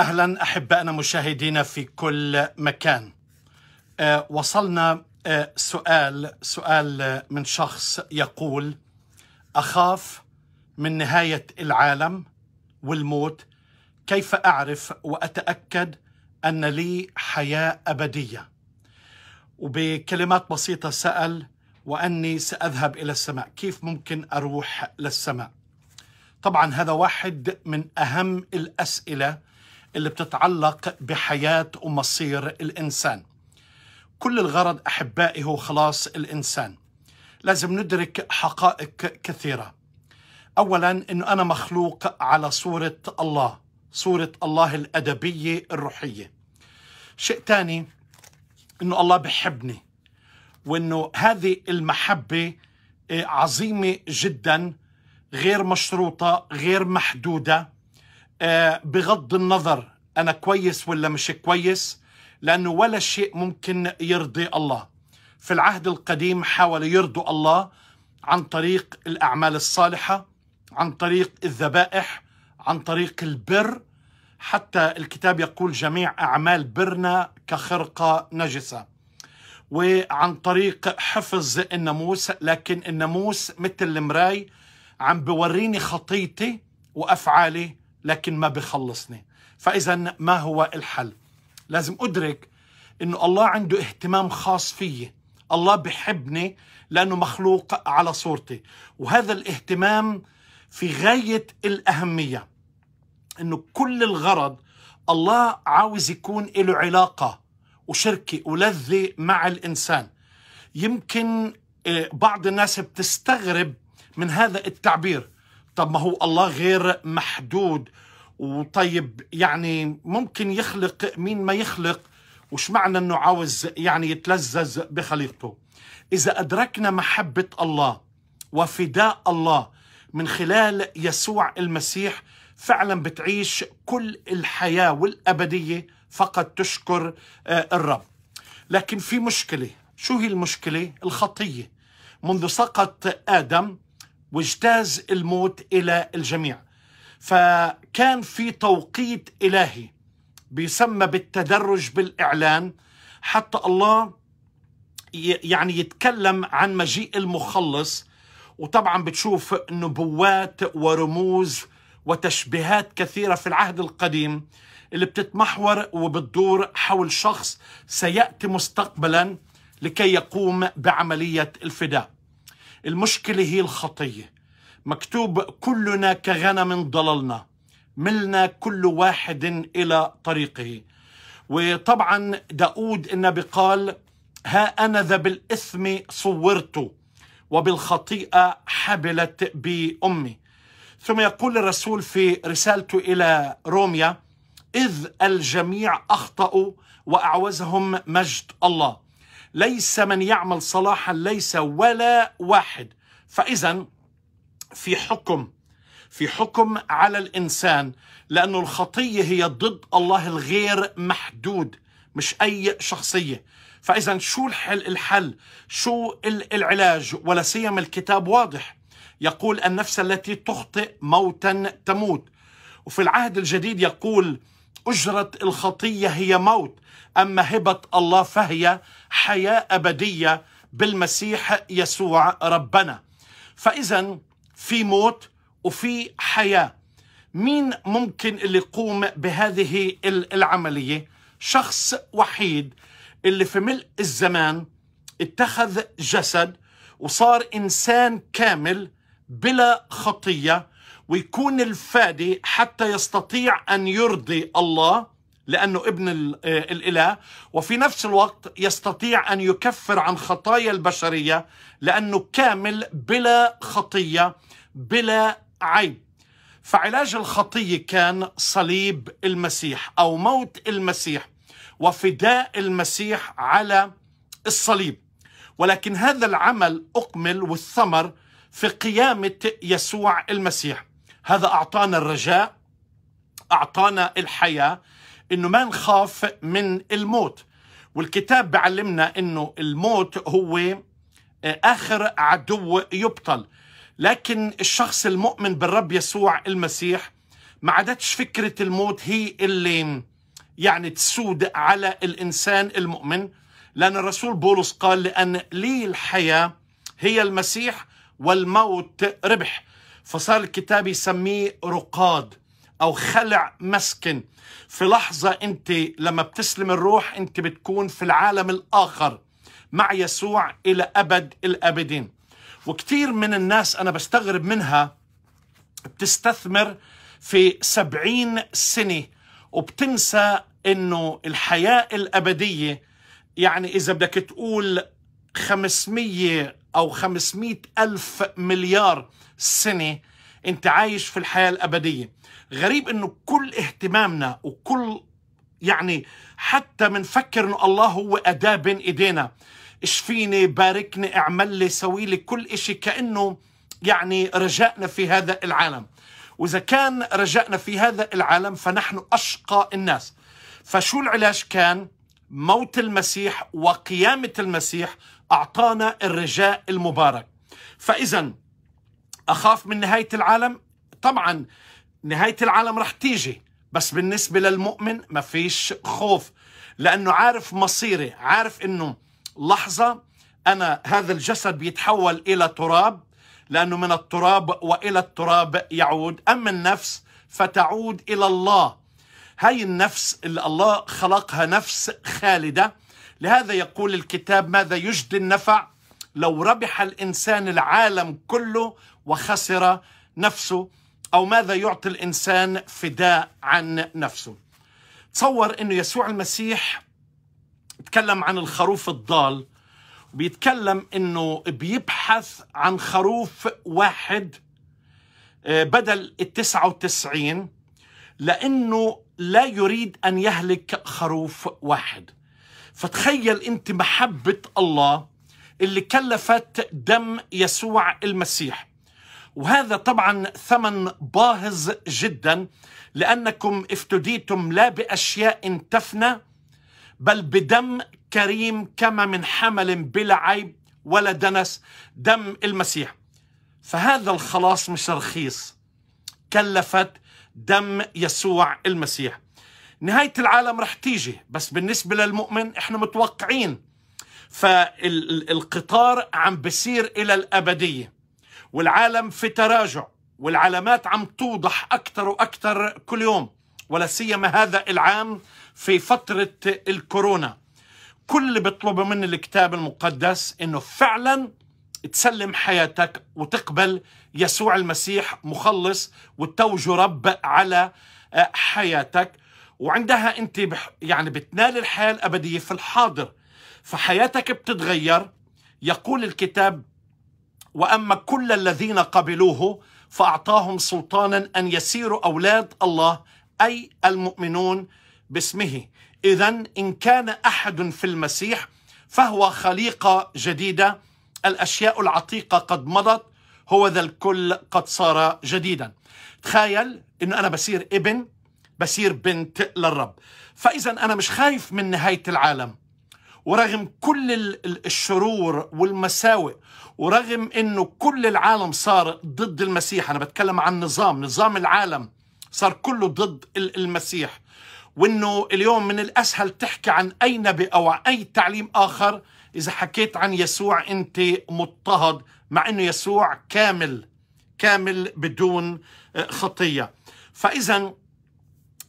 اهلا احبائنا مشاهدينا في كل مكان آه، وصلنا آه، سؤال سؤال من شخص يقول اخاف من نهايه العالم والموت كيف اعرف واتاكد ان لي حياه ابديه وبكلمات بسيطه سال واني ساذهب الى السماء كيف ممكن اروح للسماء طبعا هذا واحد من اهم الاسئله اللي بتتعلق بحياة ومصير الإنسان كل الغرض أحبائي هو خلاص الإنسان لازم ندرك حقائق كثيرة أولا أنه أنا مخلوق على صورة الله صورة الله الأدبية الروحية شيء ثاني أنه الله بحبني وأنه هذه المحبة آه، عظيمة جدا غير مشروطة غير محدودة آه، بغض النظر أنا كويس ولا مش كويس لأنه ولا شيء ممكن يرضي الله في العهد القديم حاول يرضوا الله عن طريق الأعمال الصالحة عن طريق الذبائح عن طريق البر حتى الكتاب يقول جميع أعمال برنا كخرقة نجسة وعن طريق حفظ الناموس لكن الناموس مثل المراي عم بوريني خطيتي وأفعالي لكن ما بخلصني فإذا ما هو الحل لازم أدرك أنه الله عنده اهتمام خاص فيي الله بحبني لأنه مخلوق على صورتي وهذا الاهتمام في غاية الأهمية أنه كل الغرض الله عاوز يكون له علاقة وشركة ولذة مع الإنسان يمكن آه، بعض الناس بتستغرب من هذا التعبير طب ما هو الله غير محدود وطيب يعني ممكن يخلق مين ما يخلق وش معنى انه عاوز يعني يتلذذ بخليقته اذا ادركنا محبه الله وفداء الله من خلال يسوع المسيح فعلا بتعيش كل الحياه والابديه فقط تشكر آه، الرب لكن في مشكله شو هي المشكله الخطيه منذ سقط ادم واجتاز الموت إلى الجميع فكان في توقيت إلهي بيسمى بالتدرج بالإعلان حتى الله يعني يتكلم عن مجيء المخلص وطبعا بتشوف نبوات ورموز وتشبيهات كثيرة في العهد القديم اللي بتتمحور وبتدور حول شخص سيأتي مستقبلا لكي يقوم بعملية الفداء المشكلة هي الخطية مكتوب كلنا كغنم ضللنا ملنا كل واحد إلى طريقه وطبعا داود النبي قال ها أنا ذا بالإثم صورت وبالخطيئة حبلت بأمي ثم يقول الرسول في رسالته إلى روميا إذ الجميع أخطأوا وأعوزهم مجد الله ليس من يعمل صلاحا ليس ولا واحد فإذا في حكم في حكم على الإنسان لأن الخطية هي ضد الله الغير محدود مش أي شخصية فإذا شو الحل, الحل شو العلاج ولا سيما الكتاب واضح يقول النفس التي تخطئ موتا تموت وفي العهد الجديد يقول أجرة الخطية هي موت أما هبة الله فهي حياة أبدية بالمسيح يسوع ربنا فإذا في موت وفي حياة مين ممكن اللي يقوم بهذه العملية شخص وحيد اللي في ملء الزمان اتخذ جسد وصار إنسان كامل بلا خطية ويكون الفادي حتى يستطيع أن يرضي الله لأنه ابن آه، الإله وفي نفس الوقت يستطيع أن يكفر عن خطايا البشرية لأنه كامل بلا خطية بلا عيب فعلاج الخطية كان صليب المسيح أو موت المسيح وفداء المسيح على الصليب ولكن هذا العمل أكمل والثمر في قيامة يسوع المسيح هذا أعطانا الرجاء أعطانا الحياة إنه ما نخاف من الموت والكتاب بعلمنا إنه الموت هو آه، آخر عدو يبطل لكن الشخص المؤمن بالرب يسوع المسيح ما عادتش فكرة الموت هي اللي يعني تسود على الإنسان المؤمن لأن الرسول بولس قال لأن لي الحياة هي المسيح والموت ربح فصار الكتاب يسميه رقاد أو خلع مسكن في لحظة أنت لما بتسلم الروح أنت بتكون في العالم الآخر مع يسوع إلى أبد الأبدين وكثير من الناس أنا بستغرب منها بتستثمر في سبعين سنة وبتنسى أنه الحياة الأبدية يعني إذا بدك تقول 500 أو 500 ألف مليار سنة أنت عايش في الحياة الأبدية غريب أنه كل اهتمامنا وكل يعني حتى منفكر أنه الله هو أداة بين إيدينا اشفيني باركني اعمل لي سوي لي كل إشي كأنه يعني رجائنا في هذا العالم وإذا كان رجائنا في هذا العالم فنحن أشقى الناس فشو العلاج كان موت المسيح وقيامة المسيح أعطانا الرجاء المبارك فإذا أخاف من نهاية العالم طبعا نهاية العالم رح تيجي بس بالنسبة للمؤمن ما فيش خوف لأنه عارف مصيري عارف أنه لحظة أنا هذا الجسد بيتحول إلى تراب لأنه من التراب وإلى التراب يعود أما النفس فتعود إلى الله هاي النفس اللي الله خلقها نفس خالده لهذا يقول الكتاب ماذا يجدي النفع لو ربح الإنسان العالم كله وخسر نفسه أو ماذا يعطي الإنسان فداء عن نفسه تصور أنه يسوع المسيح تكلم عن الخروف الضال بيتكلم أنه بيبحث عن خروف واحد آه، بدل التسعة وتسعين لأنه لا يريد أن يهلك خروف واحد فتخيل انت محبه الله اللي كلفت دم يسوع المسيح وهذا طبعا ثمن باهظ جدا لانكم افتديتم لا باشياء تفنى بل بدم كريم كما من حمل بلا عيب ولا دنس دم المسيح فهذا الخلاص مش رخيص كلفت دم يسوع المسيح نهاية العالم رح تيجي بس بالنسبة للمؤمن احنا متوقعين فالقطار عم بسير إلى الأبدية والعالم في تراجع والعلامات عم توضح أكثر وأكثر كل يوم ولا سيما هذا العام في فترة الكورونا كل اللي بيطلبه من الكتاب المقدس انه فعلا تسلم حياتك وتقبل يسوع المسيح مخلص وتوجه رب على حياتك وعندها انت بح يعني بتنال الحياه الابديه في الحاضر فحياتك بتتغير يقول الكتاب واما كل الذين قبلوه فاعطاهم سلطانا ان يسيروا اولاد الله اي المؤمنون باسمه اذا ان كان احد في المسيح فهو خليقه جديده الاشياء العتيقه قد مضت هو ذا الكل قد صار جديدا تخيل انه انا بصير ابن بصير بنت للرب فإذا أنا مش خايف من نهاية العالم ورغم كل الشرور والمساوئ ورغم انه كل العالم صار ضد المسيح انا بتكلم عن نظام نظام العالم صار كله ضد المسيح وانه اليوم من الاسهل تحكي عن اي نبي او عن اي تعليم اخر اذا حكيت عن يسوع انت مضطهد مع انه يسوع كامل كامل بدون آه، خطيه فاذا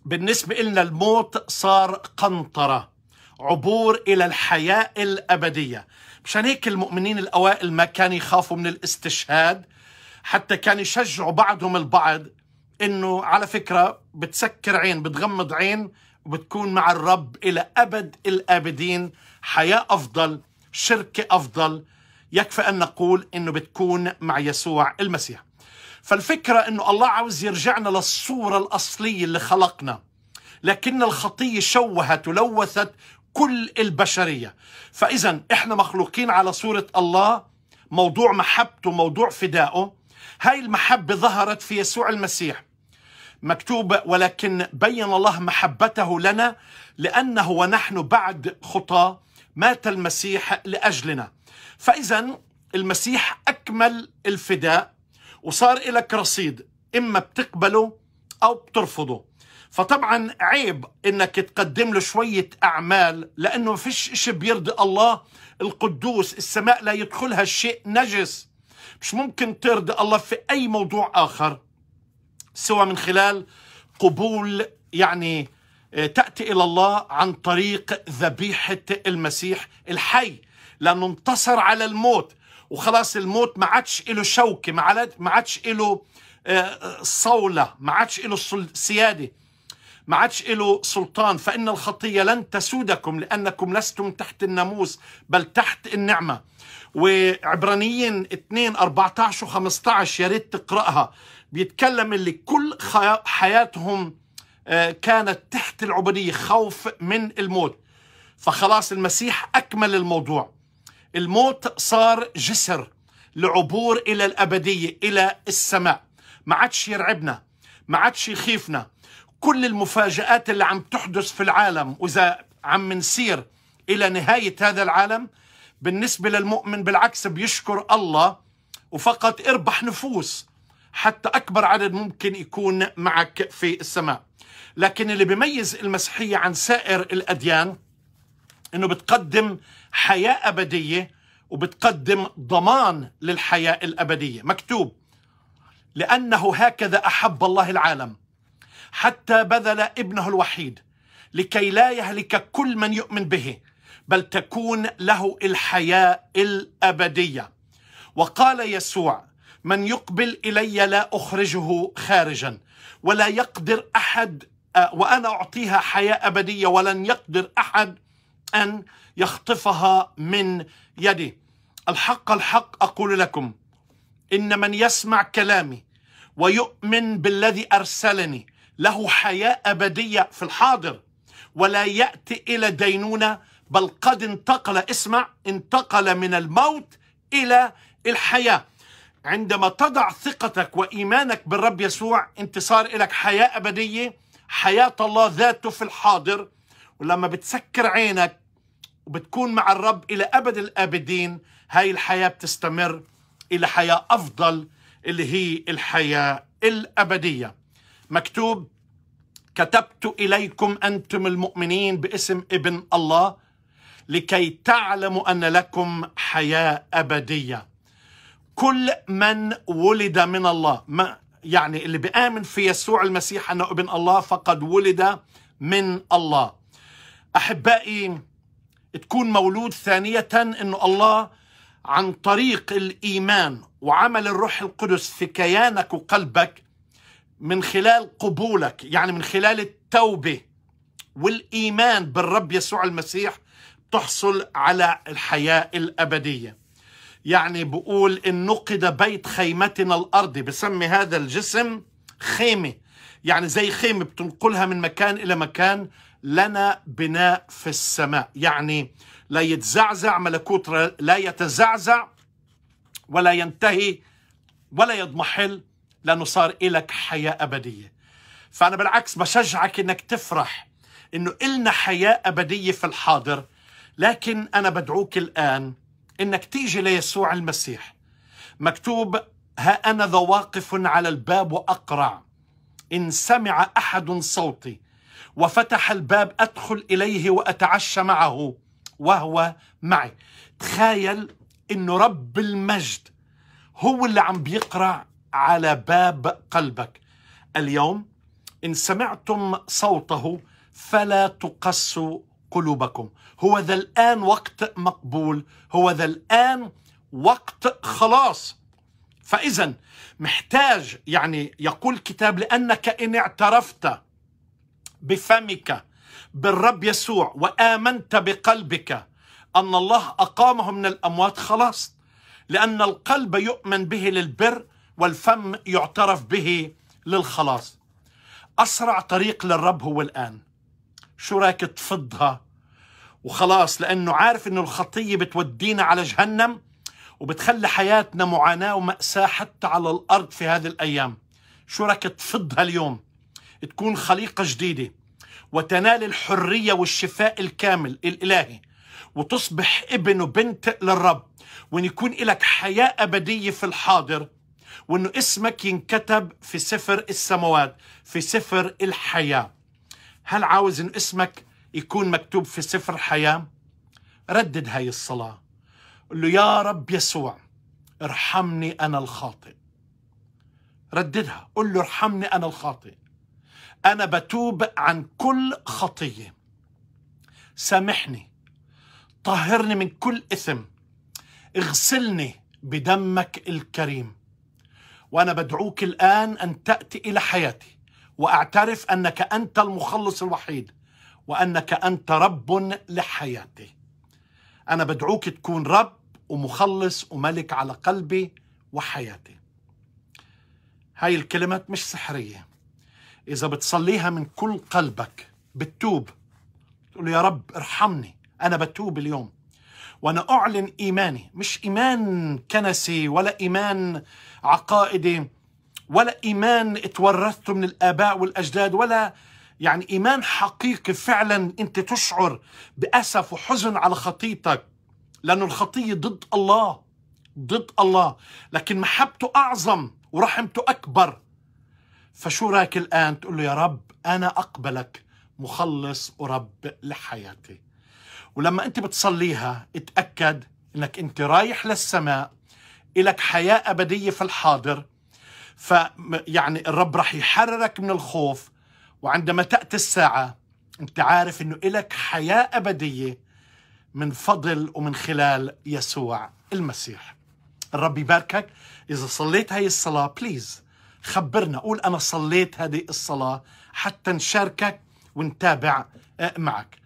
بالنسبة لنا الموت صار قنطرة عبور إلى الحياة الأبدية مشان هيك المؤمنين الأوائل ما كانوا يخافوا من الاستشهاد حتى كانوا يشجعوا بعضهم البعض إنه على فكرة بتسكر عين بتغمض عين وبتكون مع الرب إلى أبد الآبدين حياة أفضل شركة أفضل يكفي أن نقول إنه بتكون مع يسوع المسيح فالفكرة أنه الله عاوز يرجعنا للصورة الأصلية اللي خلقنا لكن الخطية شوهت ولوثت كل البشرية فإذا إحنا مخلوقين على صورة الله موضوع محبته موضوع فدائه هاي المحبة ظهرت في يسوع المسيح مكتوب ولكن بين الله محبته لنا لأنه ونحن بعد خطاه مات المسيح لأجلنا فإذا المسيح أكمل الفداء وصار إلك رصيد إما بتقبله أو بترفضه فطبعا عيب انك تقدم له شوية اعمال لانه فيش اشي بيرضي الله القدوس السماء لا يدخلها الشيء نجس مش ممكن ترضي الله في اي موضوع اخر سوى من خلال قبول يعني آه، تأتي إلى الله عن طريق ذبيحة المسيح الحي لأنه انتصر على الموت وخلاص الموت ما عادش له شوكه ما عادش له آه، آه، صولة ما عادش له سيادة ما عادش له سلطان فإن الخطية لن تسودكم لأنكم لستم تحت الناموس بل تحت النعمة وعبرانيين 2 14 و 15 يا ريت تقرأها بيتكلم اللي كل حياتهم آه، كانت تحت العبودية خوف من الموت فخلاص المسيح أكمل الموضوع الموت صار جسر لعبور إلى الأبدية إلى السماء ما عادش يرعبنا ما عادش يخيفنا كل المفاجآت اللي عم تحدث في العالم وإذا عم نسير إلى نهاية هذا العالم بالنسبة للمؤمن بالعكس بيشكر الله وفقط اربح نفوس حتى أكبر عدد ممكن يكون معك في السماء لكن اللي بيميز المسيحية عن سائر الأديان انه بتقدم حياه ابديه وبتقدم ضمان للحياه الابديه مكتوب لانه هكذا احب الله العالم حتى بذل ابنه الوحيد لكي لا يهلك كل من يؤمن به بل تكون له الحياه الابديه وقال يسوع من يقبل الي لا اخرجه خارجا ولا يقدر احد وانا اعطيها حياه ابديه ولن يقدر احد أن يخطفها من يدي الحق الحق أقول لكم إن من يسمع كلامي ويؤمن بالذي أرسلني له حياة أبدية في الحاضر ولا يأتي إلى دينونة بل قد انتقل اسمع انتقل من الموت إلى الحياة عندما تضع ثقتك وإيمانك بالرب يسوع انتصار لك حياة أبدية حياة الله ذاته في الحاضر ولما بتسكر عينك وبتكون مع الرب إلى أبد الآبدين هاي الحياة بتستمر إلى حياة أفضل اللي هي الحياة الأبدية مكتوب كتبت إليكم أنتم المؤمنين باسم ابن الله لكي تعلموا أن لكم حياة أبدية كل من ولد من الله ما يعني اللي بآمن في يسوع المسيح أنه ابن الله فقد ولد من الله احبائي تكون مولود ثانيه انه الله عن طريق الايمان وعمل الروح القدس في كيانك وقلبك من خلال قبولك يعني من خلال التوبه والايمان بالرب يسوع المسيح تحصل على الحياه الابديه يعني بقول ان نقد بيت خيمتنا الارضي بسمي هذا الجسم خيمه يعني زي خيمه بتنقلها من مكان الى مكان لنا بناء في السماء يعني لا يتزعزع ملكوت لا يتزعزع ولا ينتهي ولا يضمحل لأنه صار إلك حياة أبدية فأنا بالعكس بشجعك إنك تفرح إنه إلنا حياة أبدية في الحاضر لكن أنا بدعوك الآن إنك تيجي ليسوع المسيح مكتوب ها أنا واقف على الباب وأقرع إن سمع أحد صوتي وفتح الباب أدخل إليه وأتعشى معه وهو معي تخيل أنه رب المجد هو اللي عم بيقرأ على باب قلبك اليوم إن سمعتم صوته فلا تقسوا قلوبكم هو ذا الآن وقت مقبول هو ذا الآن وقت خلاص فإذا محتاج يعني يقول الكتاب لأنك إن اعترفت بفمك بالرب يسوع وآمنت بقلبك أن الله أقامه من الأموات خلاص لأن القلب يؤمن به للبر والفم يعترف به للخلاص أسرع طريق للرب هو الآن شو رايك تفضها وخلاص لأنه عارف أنه الخطية بتودينا على جهنم وبتخلي حياتنا معاناة ومأساة حتى على الأرض في هذه الأيام شو رايك تفضها اليوم تكون خليقة جديدة وتنال الحرية والشفاء الكامل الإلهي وتصبح ابن وبنت للرب وان يكون لك حياة أبدية في الحاضر وانه اسمك ينكتب في سفر السماوات في سفر الحياة هل عاوز ان اسمك يكون مكتوب في سفر الحياة ردد هاي الصلاة قل له يا رب يسوع ارحمني أنا الخاطئ رددها قل له ارحمني أنا الخاطئ أنا بتوب عن كل خطية سامحني طهرني من كل إثم اغسلني بدمك الكريم وأنا بدعوك الآن أن تأتي إلى حياتي وأعترف أنك أنت المخلص الوحيد وأنك أنت رب لحياتي أنا بدعوك تكون رب ومخلص وملك على قلبي وحياتي هاي الكلمات مش سحريه إذا بتصليها من كل قلبك بتوب تقول يا رب ارحمني أنا بتوب اليوم وأنا أعلن إيماني مش إيمان كنسي ولا إيمان عقائدي ولا إيمان اتورثته من الآباء والأجداد ولا يعني إيمان حقيقي فعلا أنت تشعر بأسف وحزن على خطيتك لأن الخطية ضد الله ضد الله لكن محبته أعظم ورحمته أكبر فشو رايك الآن تقول له يا رب أنا أقبلك مخلص ورب لحياتي ولما أنت بتصليها اتأكد أنك أنت رايح للسماء إلك حياة أبدية في الحاضر ف يعني الرب راح يحررك من الخوف وعندما تأتي الساعة أنت عارف أنه إلك حياة أبدية من فضل ومن خلال يسوع المسيح الرب يباركك إذا صليت هاي الصلاة بليز خبرنا قول أنا صليت هذه الصلاة حتى نشاركك ونتابع آه، معك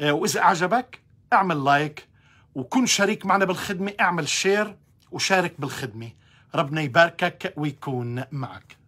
آه، وإذا أعجبك اعمل لايك وكن شريك معنا بالخدمة اعمل شير وشارك بالخدمة ربنا يباركك ويكون معك